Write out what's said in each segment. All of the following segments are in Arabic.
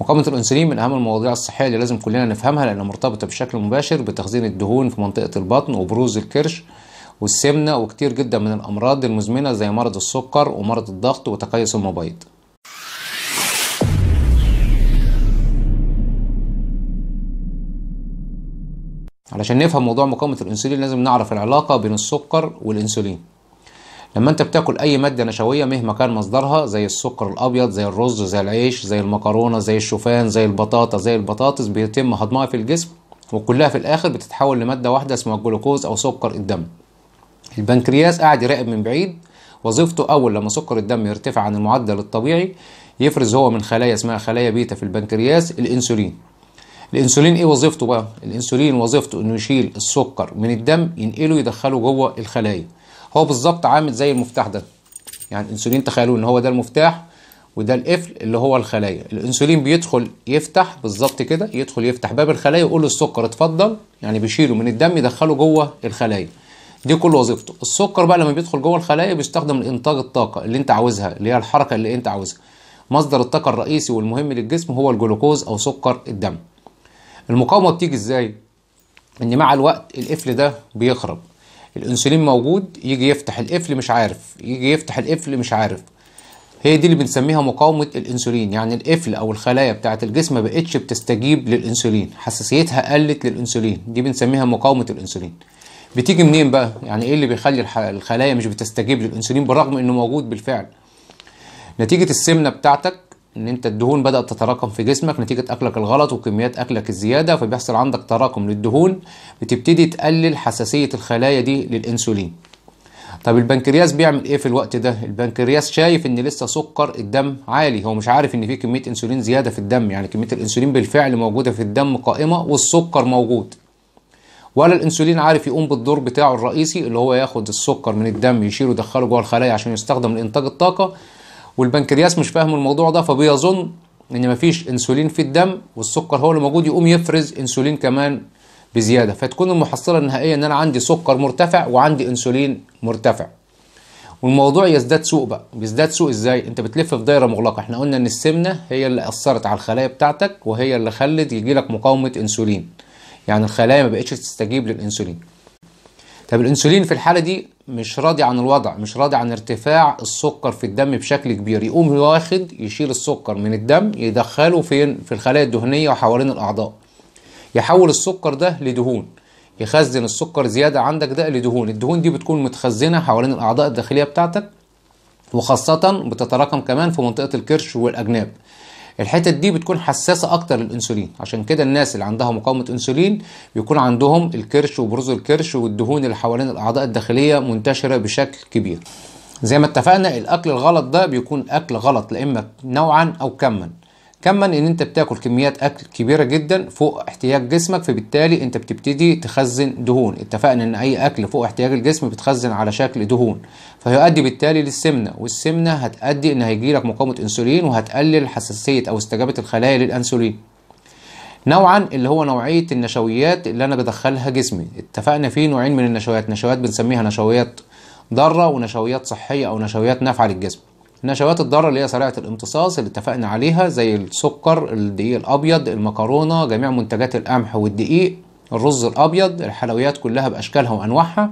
مقاومة الأنسولين من أهم المواضيع الصحية اللي لازم كلنا نفهمها لأنها مرتبطة بشكل مباشر بتخزين الدهون في منطقة البطن وبروز الكرش والسمنة وكتير جدا من الأمراض المزمنة زي مرض السكر ومرض الضغط وتقيس المبيض علشان نفهم موضوع مقاومة الأنسولين لازم نعرف العلاقة بين السكر والأنسولين لما انت بتاكل اي ماده نشويه مهما كان مصدرها زي السكر الابيض زي الرز زي العيش زي المكرونه زي الشوفان زي البطاطا زي البطاطس بيتم هضمها في الجسم وكلها في الاخر بتتحول لماده واحده اسمها الجلوكوز او سكر الدم البنكرياس قاعد يراقب من بعيد وظيفته اول لما سكر الدم يرتفع عن المعدل الطبيعي يفرز هو من خلايا اسمها خلايا بيتا في البنكرياس الانسولين الانسولين ايه وظيفته بقى الانسولين وظيفته انه يشيل السكر من الدم ينقله يدخله جوه الخلايا هو بالظبط عامل زي المفتاح ده يعني الانسولين تخيلوا ان هو ده المفتاح وده القفل اللي هو الخلايا الانسولين بيدخل يفتح بالظبط كده يدخل يفتح باب الخلايا ويقول للسكر اتفضل يعني بيشيله من الدم يدخله جوه الخلايا دي كل وظيفته السكر بقى لما بيدخل جوه الخلايا بيستخدم لانتاج الطاقه اللي انت عاوزها اللي هي الحركه اللي انت عاوزها مصدر الطاقه الرئيسي والمهم للجسم هو الجلوكوز او سكر الدم المقاومه بتيجي ازاي ان مع الوقت القفل ده بيخرب الانسولين موجود يجي يفتح القفل مش عارف يجي يفتح القفل مش عارف هي دي اللي بنسميها مقاومه الانسولين يعني القفل او الخلايا بتاعه الجسم ما بقتش بتستجيب للانسولين حساسيتها قلت للانسولين دي بنسميها مقاومه الانسولين بتيجي منين بقى يعني ايه اللي بيخلي الخلايا مش بتستجيب للانسولين بالرغم انه موجود بالفعل نتيجه السمنه بتاعتك ان انت الدهون بدات تتراكم في جسمك نتيجه اكلك الغلط وكميات اكلك الزياده فبيحصل عندك تراكم للدهون بتبتدي تقلل حساسيه الخلايا دي للانسولين طب البنكرياس بيعمل ايه في الوقت ده البنكرياس شايف ان لسه سكر الدم عالي هو مش عارف ان في كميه انسولين زياده في الدم يعني كميه الانسولين بالفعل موجوده في الدم قائمه والسكر موجود ولا الانسولين عارف يقوم بالدور بتاعه الرئيسي اللي هو ياخد السكر من الدم يشيله يدخله جوه الخلايا عشان يستخدم لانتاج الطاقه والبنكرياس مش فاهم الموضوع ده فبيظن ان مفيش انسولين في الدم والسكر هو اللي موجود يقوم يفرز انسولين كمان بزياده فتكون المحصله النهائيه ان انا عندي سكر مرتفع وعندي انسولين مرتفع والموضوع يزداد سوء بقى بيزداد سوء ازاي انت بتلف في دايره مغلقه احنا قلنا ان السمنه هي اللي اثرت على الخلايا بتاعتك وهي اللي خلت يجي لك مقاومه انسولين يعني الخلايا ما بقتش تستجيب للانسولين طب الانسولين في الحاله دي مش راضي عن الوضع مش راضي عن ارتفاع السكر في الدم بشكل كبير يقوم واخد يشيل السكر من الدم يدخله فين في الخلايا الدهنيه وحوالين الاعضاء يحول السكر ده لدهون يخزن السكر زياده عندك ده لدهون الدهون دي بتكون متخزنه حوالين الاعضاء الداخليه بتاعتك وخاصه بتتراكم كمان في منطقه الكرش والاجناب الحتت دي بتكون حساسه اكتر للانسولين عشان كده الناس اللي عندها مقاومه انسولين بيكون عندهم الكرش وبروز الكرش والدهون اللي حوالين الاعضاء الداخليه منتشره بشكل كبير زي ما اتفقنا الاكل الغلط ده بيكون اكل غلط لا اما نوعا او كما كما ان انت بتاكل كميات اكل كبيره جدا فوق احتياج جسمك فبالتالي انت بتبتدي تخزن دهون اتفقنا ان اي اكل فوق احتياج الجسم بتخزن على شكل دهون فيؤدي بالتالي للسمنه والسمنه هتؤدي ان هيجي لك مقاومه انسولين وهتقلل حساسيه او استجابه الخلايا للانسولين نوعا اللي هو نوعيه النشويات اللي انا بدخلها جسمي اتفقنا في نوعين من النشويات نشويات بنسميها نشويات ضاره ونشويات صحيه او نشويات نافعه للجسم نشوات الضاره اللي هي سريعه الامتصاص اللي اتفقنا عليها زي السكر الدقيق الابيض المكرونه جميع منتجات القمح والدقيق الرز الابيض الحلويات كلها باشكالها وانواعها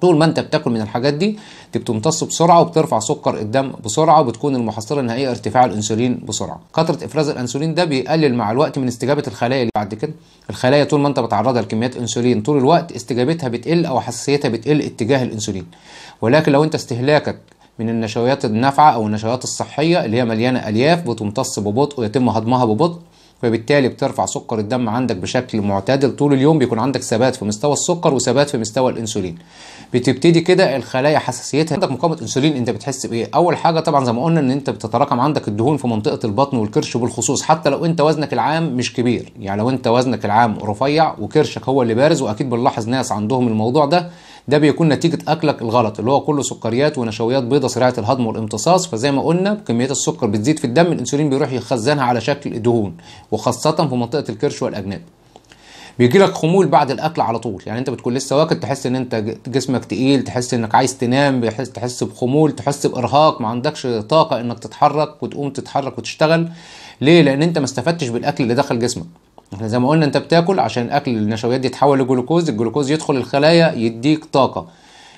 طول ما انت بتاكل من الحاجات دي بتمتص بسرعه وبترفع سكر الدم بسرعه وبتكون المحصله النهائيه ارتفاع الانسولين بسرعه كثره افراز الانسولين ده بيقلل مع الوقت من استجابه الخلايا اللي بعد كده الخلايا طول ما انت بتعرضها لكميات انسولين طول الوقت استجابتها بتقل او حساسيتها بتقل اتجاه الانسولين ولكن لو انت استهلاكك من النشويات النافعه او النشويات الصحيه اللي هي مليانه الياف بتمتص ببطء ويتم هضمها ببطء فبالتالي بترفع سكر الدم عندك بشكل معتدل طول اليوم بيكون عندك ثبات في مستوى السكر وثبات في مستوى الانسولين بتبتدي كده الخلايا حساسيتها عندك مقاومه انسولين انت بتحس بايه اول حاجه طبعا زي ما قلنا ان انت بتتراكم عندك الدهون في منطقه البطن والكرش بالخصوص حتى لو انت وزنك العام مش كبير يعني لو انت وزنك العام رفيع وكرشك هو اللي بارز واكيد بنلاحظ ناس عندهم الموضوع ده ده بيكون نتيجه اكلك الغلط اللي هو كله سكريات ونشويات بيضاء سريعه الهضم والامتصاص فزي ما قلنا كميات السكر بتزيد في الدم الانسولين بيروح يخزنها على شكل دهون وخاصه في منطقه الكرش والاجناب بيجي لك خمول بعد الاكل على طول يعني انت بتكون لسه واكل تحس ان انت جسمك تقيل تحس انك عايز تنام بيحس تحس بخمول تحس بارهاق ما عندكش طاقه انك تتحرك وتقوم تتحرك وتشتغل ليه لان انت ما استفدتش بالاكل اللي دخل جسمك احنا زي ما قلنا انت بتاكل عشان اكل النشويات دي يتحول لجلوكوز الجلوكوز يدخل الخلايا يديك طاقه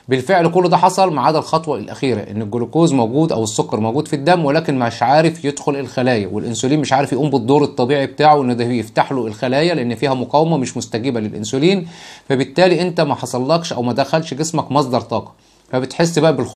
بالفعل كل ده حصل ما عدا الخطوه الاخيره ان الجلوكوز موجود او السكر موجود في الدم ولكن مش عارف يدخل الخلايا والانسولين مش عارف يقوم بالدور الطبيعي بتاعه ان ده يفتح له الخلايا لان فيها مقاومه مش مستجيبه للانسولين فبالتالي انت ما حصلكش او ما دخلش جسمك مصدر طاقه فبتحس بقى بالخوف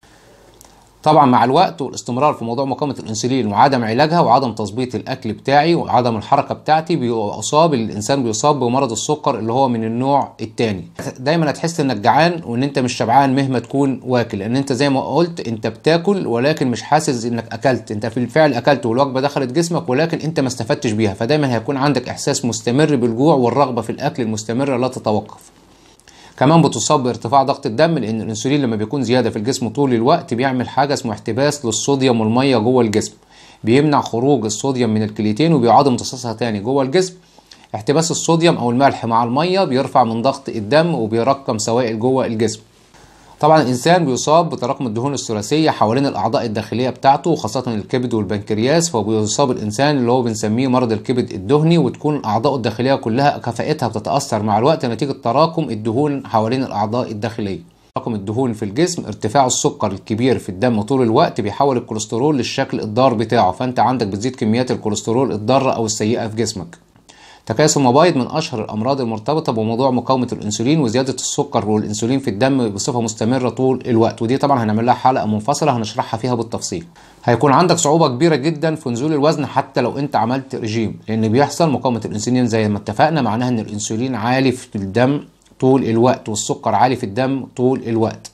طبعا مع الوقت والاستمرار في موضوع مقاومه الانسولين وعدم علاجها وعدم تظبيط الاكل بتاعي وعدم الحركه بتاعتي بيصاب الانسان بيصاب بمرض السكر اللي هو من النوع الثاني دايما هتحس انك جعان وان انت مش شبعان مهما تكون واكل لان انت زي ما قلت انت بتاكل ولكن مش حاسس انك اكلت انت في الفعل اكلت والوجبه دخلت جسمك ولكن انت ما استفدتش بيها فدايما هيكون عندك احساس مستمر بالجوع والرغبه في الاكل المستمره لا تتوقف كمان بتصاب بارتفاع ضغط الدم لان الانسولين لما بيكون زياده في الجسم طول الوقت بيعمل حاجه اسمه احتباس للصوديوم والميه جوه الجسم بيمنع خروج الصوديوم من الكليتين وبيعاد امتصاصها تاني جوه الجسم احتباس الصوديوم او الملح مع الميه بيرفع من ضغط الدم وبيرقم سوائل جوه الجسم طبعا الانسان بيصاب بتراكم الدهون الثلاثيه حوالين الاعضاء الداخليه بتاعته وخاصه الكبد والبنكرياس فبيصاب الانسان اللي هو بنسميه مرض الكبد الدهني وتكون الاعضاء الداخليه كلها كفائتها بتتاثر مع الوقت نتيجه تراكم الدهون حوالين الاعضاء الداخليه رقم الدهون في الجسم ارتفاع السكر الكبير في الدم طول الوقت بيحول الكوليسترول للشكل الضار بتاعه فانت عندك بتزيد كميات الكوليسترول الضاره او السيئه في جسمك تكيس مبايض من اشهر الامراض المرتبطه بموضوع مقاومه الانسولين وزياده السكر والانسولين في الدم بصفه مستمره طول الوقت ودي طبعا هنعمل لها حلقه منفصله هنشرحها فيها بالتفصيل هيكون عندك صعوبه كبيره جدا في نزول الوزن حتى لو انت عملت رجيم لان بيحصل مقاومه الانسولين زي ما اتفقنا معناها ان الانسولين عالي في الدم طول الوقت والسكر عالي في الدم طول الوقت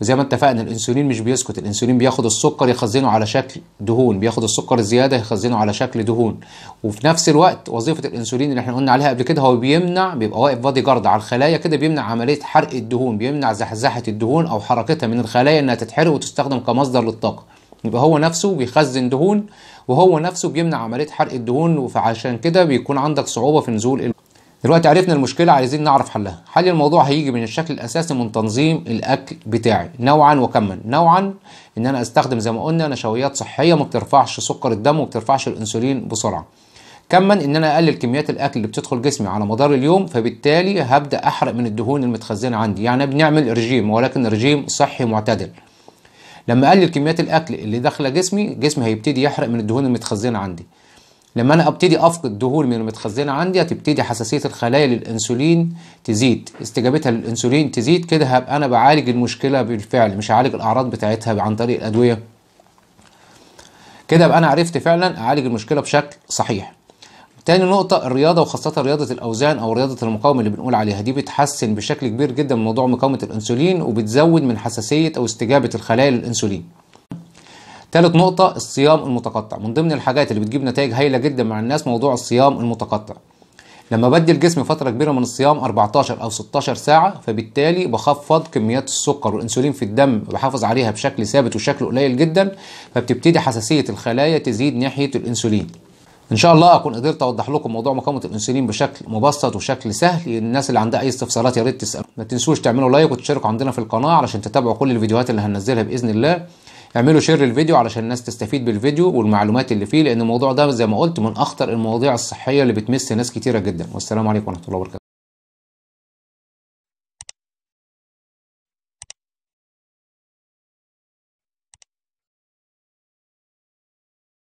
وزي ما اتفقنا الانسولين مش بيسكت الانسولين بياخد السكر يخزنه على شكل دهون بياخد السكر الزياده يخزنه على شكل دهون وفي نفس الوقت وظيفه الانسولين اللي احنا قلنا عليها قبل كده هو بيمنع بيبقى واقف بادي جارد على الخلايا كده بيمنع عمليه حرق الدهون بيمنع زحزحه الدهون او حركتها من الخلايا انها تتحرق وتستخدم كمصدر للطاقه يبقى هو نفسه بيخزن دهون وهو نفسه بيمنع عمليه حرق الدهون فعشان كده بيكون عندك صعوبه في نزول دلوقتي عرفنا المشكلة عايزين نعرف حلها حل الموضوع هيجي من الشكل الأساسي من تنظيم الأكل بتاعي نوعا وكما نوعا إن أنا أستخدم زي ما قلنا نشويات صحية ما بترفعش سكر الدم وما بترفعش الأنسولين بسرعة كما ان انا اقلل كميات الاكل اللي بتدخل جسمي على مدار اليوم فبالتالي هبدا احرق من الدهون المتخزنه عندي يعني بنعمل رجيم ولكن رجيم صحي معتدل لما اقلل كميات الاكل اللي داخله جسمي جسمي هيبتدي يحرق من الدهون المتخزنه عندي لما انا ابتدي افقد دهون من المتخزنه عندي هتبتدي حساسيه الخلايا للانسولين تزيد استجابتها للانسولين تزيد كده هبقى انا بعالج المشكله بالفعل مش هعالج الاعراض بتاعتها عن طريق الادويه كده يبقى انا عرفت فعلا اعالج المشكله بشكل صحيح تاني نقطة الرياضة وخاصة رياضة الأوزان أو رياضة المقاومة اللي بنقول عليها دي بتحسن بشكل كبير جدا من موضوع مقاومة الأنسولين وبتزود من حساسية أو استجابة الخلايا للأنسولين ثالث نقطة الصيام المتقطع من ضمن الحاجات اللي بتجيب نتائج هايلة جدا مع الناس موضوع الصيام المتقطع لما بدي الجسم فترة كبيرة من الصيام 14 أو 16 ساعة فبالتالي بخفض كميات السكر والأنسولين في الدم بحافظ عليها بشكل ثابت وشكل قليل جدا فبتبتدي حساسية الخلايا تزيد ناحية الأنسولين ان شاء الله اكون قدرت اوضح لكم موضوع مقاومه الانسولين بشكل مبسط وشكل سهل للناس اللي عندها اي استفسارات يا ريت تسالوا ما تنسوش تعملوا لايك وتشتركوا عندنا في القناه علشان تتابعوا كل الفيديوهات اللي هننزلها باذن الله اعملوا شير للفيديو علشان الناس تستفيد بالفيديو والمعلومات اللي فيه لان الموضوع ده زي ما قلت من اخطر المواضيع الصحيه اللي بتمس ناس كتيره جدا والسلام عليكم ورحمه الله وبركاته